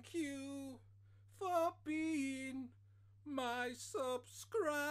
Thank you for being my subscriber.